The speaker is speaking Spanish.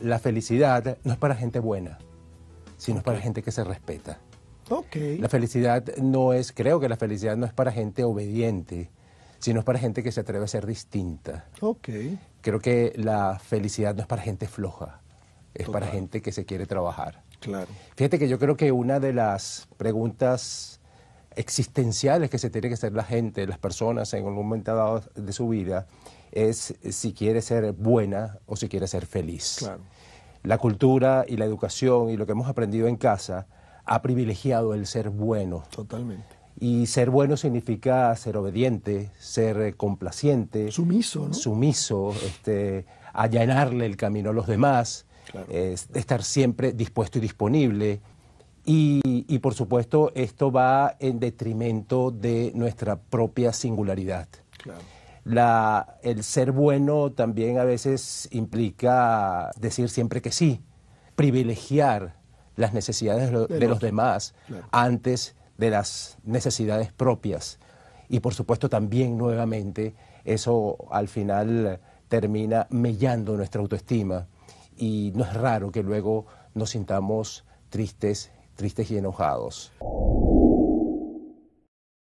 la felicidad no es para gente buena, sino para gente que se respeta. La felicidad no es, creo que la felicidad no es para gente obediente, sino es para gente que se atreve a ser distinta. Creo que la felicidad no es para gente floja, es para gente que se quiere trabajar. Claro. Fíjate que yo creo que una de las preguntas existenciales que se tiene que hacer la gente, las personas en algún momento dado de su vida, es si quiere ser buena o si quiere ser feliz. La cultura y la educación y lo que hemos aprendido en casa ha privilegiado el ser bueno. Totalmente. Y ser bueno significa ser obediente, ser complaciente. Sumiso, Sumiso, este, allanarle el camino a los demás, estar siempre dispuesto y disponible. Y, por supuesto esto va en detrimento de nuestra propia singularidad el ser bueno también a veces implica decir siempre que sí, privilegiar las necesidades de, los, demás antes de las necesidades propias. Y por supuesto también nuevamente eso al final termina mellando nuestra autoestima y no es raro que luego nos sintamos tristes, tristes y enojados.